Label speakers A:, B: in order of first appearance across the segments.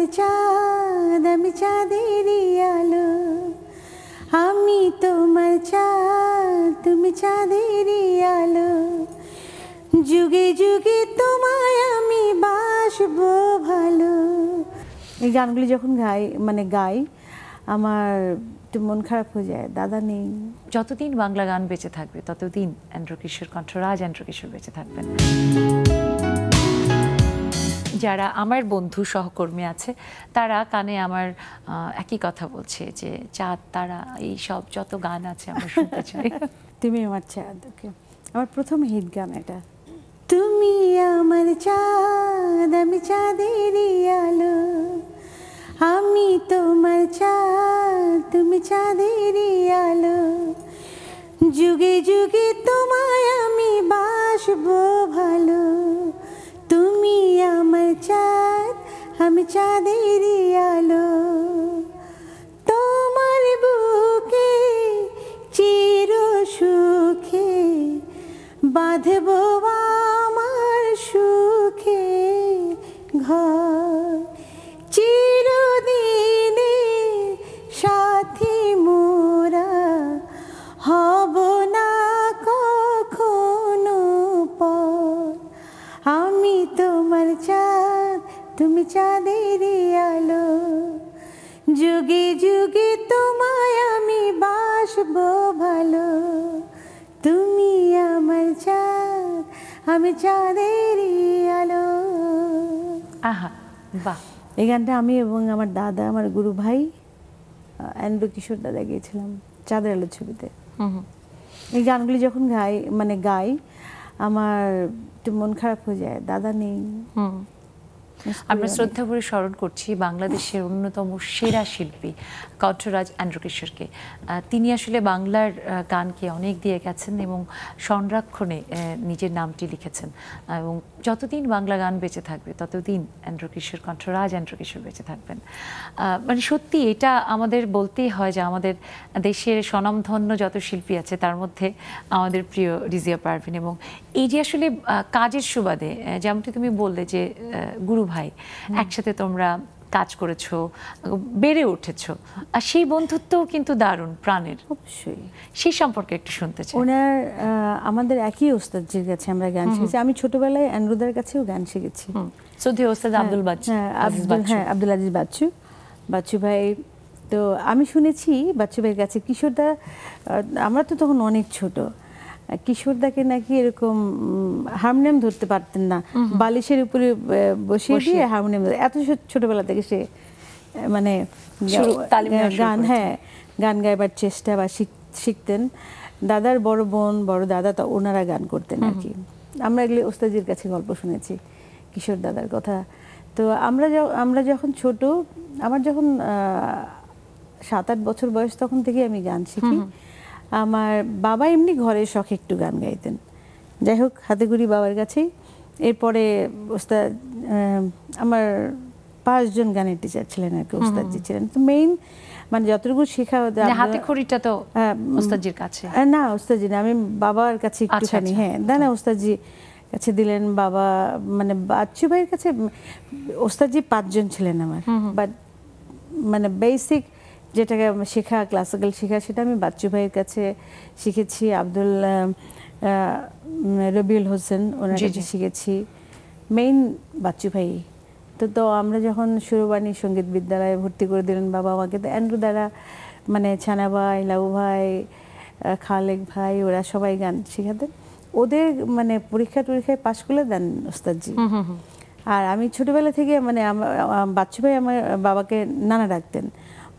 A: আমার চাঁদ আমি চাঁদেরই আলো আমি তোমার চাঁদ তুমি চাঁদেরই আলো যুগে যুগে তোমায় আমি বাসব
B: ভালো এই গানগুলি যখন গাই মানে গাই আমার
C: একটু মন খারাপ হয়ে যায় দাদা নেই যতদিন বাংলা গান বেঁচে থাকবে ততদিন অ্যান্ড্রকিশোর কণ্ঠরাজ কিশোর বেঁচে থাকবেন যারা আমার বন্ধু সহকর্মী আছে তারা কানে আমার একই কথা বলছে যে চাঁদ তারা এই সব যত গান আছে আমার শুনতে চাই তুমি আমার চাঁদ আমার প্রথম হিট গান এটা
A: তুমি আমার চাঁদ আমি চাঁদের আলো আমি তোমার চাঁদ তুমি চাঁদের আলো যুগে যুগে তোমায় চাঁদের আলো তোমার বুকে চির সুখে বাঁধবো তুমি চাঁদের আলো যুগে যুগে তোমায় আমি বাসবো ভালো তুমি আমার চাঁদ আমি চাঁদের আলো
B: আহা বাহ এই গানটা আমি এবং আমার দাদা আমার গুরু ভাই অ্যান্ড্রু কিশোর দাদা গিয়েছিলাম চাঁদের আলো ছবিতে এই গানগুলি যখন গাই মানে গাই আমার একটু মন খারাপ হয়ে যায় দাদা নেই
C: আমরা শ্রদ্ধা ভরে স্মরণ করছি বাংলাদেশের অন্যতম সেরা শিল্পী কণ্ঠরাজ অ্যান্ড্রকিশোরকে তিনি আসলে বাংলার গানকে অনেক দিয়ে গেছেন এবং সংরক্ষণে নিজের নামটি লিখেছেন এবং যতদিন বাংলা গান বেঁচে থাকবে ততদিন অ্যান্ড্রকিশোর কণ্ঠরাজ অ্যান্ড্রকিশোর বেঁচে থাকবেন মানে সত্যি এটা আমাদের বলতেই হয় যে আমাদের দেশের স্বনামধন্য যত শিল্পী আছে তার মধ্যে আমাদের প্রিয় রিজিয়া পারভিন এবং এই যে আসলে কাজের সুবাদে যেমনটি তুমি বললে যে গুরু ভাই একসাথে তোমরা কাজ করেছো বেড়ে উঠেছো আর সেই বন্ধুত্বও কিন্তু দারুণ প্রাণের অবশ্যই সেই সম্পর্কে একটু শুনতে চাই ওনার আমাদের
B: একই ওস্তাদজির কাছে আমরা গান শিখেছি আমি ছোটবেলায় অ্যান্ড্রুদার কাছেও গান শিখেছি সৌদি ওস্তাদ হ্যাঁ, হ্যাঁ, আব্দুল বাচ্চু হ্যাঁ আব্দুল আজিজ বাচ্চু বাচ্চু ভাই তো আমি শুনেছি বাচ্চু ভাইয়ের কাছে কিশোরদা আমরা তো তখন অনেক ছোট কিশোরদাকে নাকি এরকম হারমোনিয়াম ধরতে পারতেন না বালিশের উপরে বসে দিয়ে হারমোনিয়াম এত ছোটবেলা থেকে সে মানে গান হ্যাঁ গান গাইবার চেষ্টা বা শিখতেন দাদার বড় বোন বড় দাদা তো ওনারা গান করতেন আর কি আমরা এগুলি ওস্তাজির কাছে গল্প শুনেছি কিশোর দাদার কথা তো আমরা আমরা যখন ছোট আমার যখন সাত আট বছর বয়স তখন থেকে আমি গান শিখি আমার বাবা এমনি ঘরে শখে একটু গান গাইতেন যাই হোক হাতেগুড়ি বাবার কাছেই এরপরে ওস্তাদ আমার পাঁচজন গানের টিচার ছিলেন আর কি ওস্তাদজি ছিলেন তো মেইন মানে যতটুকু শেখা মানে হাতে
C: খড়িটা তো হ্যাঁ, ওস্তাদজির
B: কাছে না ওস্তাদজি না আমি বাবার কাছে একটু জানি আচ্ছা, আচ্ছা। হ্যাঁ দা না আচ্ছা। ওস্তাদজি কাছে দিলেন বাবা মানে বাচ্চু ভাইয়ের কাছে ওস্তাদজি পাঁচজন ছিলেন আমার বাট মানে বেসিক যেটাকে শেখা ক্লাসিক্যাল শেখা সেটা আমি বাচ্চু ভাইয়ের কাছে শিখেছি আব্দুল রবিউল হোসেন ওনার কাছে শিখেছি মেইন বাচ্চু ভাই তো তো আমরা যখন সুরবাণী সঙ্গীত বিদ্যালয়ে ভর্তি করে দিলেন বাবা আমাকে তো অ্যান্ড্রু দ্বারা মানে ছানা ভাই লাউ ভাই খালেক ভাই ওরা সবাই গান শেখাতেন ওদের মানে পরীক্ষা টরীক্ষায় পাশ করে দেন ওস্তাদজি আর আমি ছোটবেলা থেকে মানে বাচ্চু ভাই আমার বাবাকে নানা ডাকতেন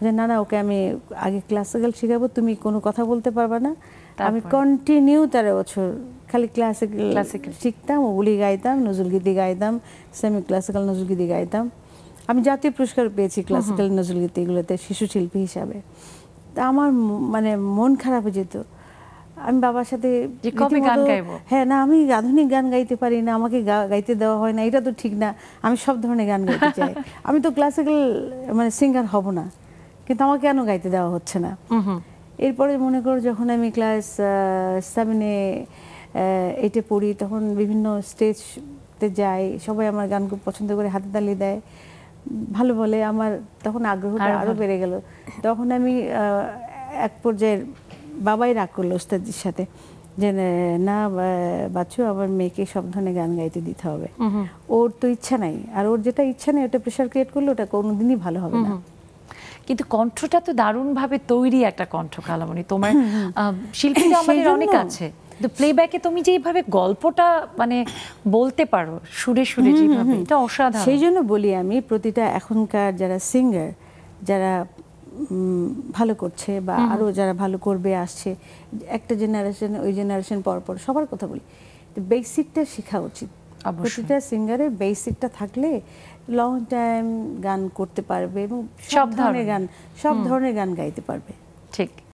B: যে না না ওকে আমি আগে ক্লাসিক্যাল শিখাবো তুমি কোনো কথা বলতে পারবে না আমি কন্টিনিউ তেরো বছর খালি ক্লাসিক্যাল ক্লাসিক্যাল শিখতাম ওগুলি গাইতাম নজরুলগীতি গাইতাম সেমি ক্লাসিক্যাল নজরুলগীতি গাইতাম আমি জাতীয় পুরস্কার পেয়েছি ক্লাসিক্যাল এগুলোতে শিশু শিল্পী হিসাবে তা আমার মানে মন খারাপ হয়ে যেত আমি বাবার সাথে হ্যাঁ না আমি আধুনিক গান গাইতে পারি না আমাকে গাইতে দেওয়া হয় না এটা তো ঠিক না আমি সব ধরনের গান গাইতে চাই আমি তো ক্লাসিক্যাল মানে সিঙ্গার হব না কিন্তু আমাকে কেন গাইতে দেওয়া হচ্ছে না এরপরে মনে করো যখন আমি ক্লাস সেভেনে এইটে পড়ি তখন বিভিন্ন স্টেজতে যাই সবাই আমার গান খুব পছন্দ করে হাতে তালি দেয় ভালো বলে আমার তখন আগ্রহটা আরও বেড়ে গেল তখন আমি এক পর্যায়ের বাবাই রাগ করলো ওস্তাদির সাথে যে না বাচ্চু আমার মেয়েকে সব ধরনের গান গাইতে দিতে হবে ওর তো ইচ্ছা নাই আর ওর যেটা
C: ইচ্ছা নেই ওটা প্রেশার ক্রিয়েট করলে ওটা কোনোদিনই ভালো হবে না কিন্তু কণ্ঠটা তো দারুণভাবে তৈরি একটা কণ্ঠ কালামণি তোমার শিল্পীরা আমাদের অনেক আছে কিন্তু প্লেব্যাকে তুমি যেভাবে গল্পটা মানে বলতে পারো সুরে সুরে যেভাবে এটা অসাধারণ সেই জন্য
B: বলি আমি প্রতিটা এখনকার যারা সিঙ্গার যারা ভালো করছে বা আরও যারা ভালো করবে আসছে একটা জেনারেশন ওই জেনারেশন পর পর সবার কথা বলি বেসিকটা শেখা উচিত প্রতিটা সিঙ্গারের বেসিকটা থাকলে লং টাইম গান করতে পারবে এবং সব ধরনের গান সব ধরনের গান গাইতে পারবে
C: ঠিক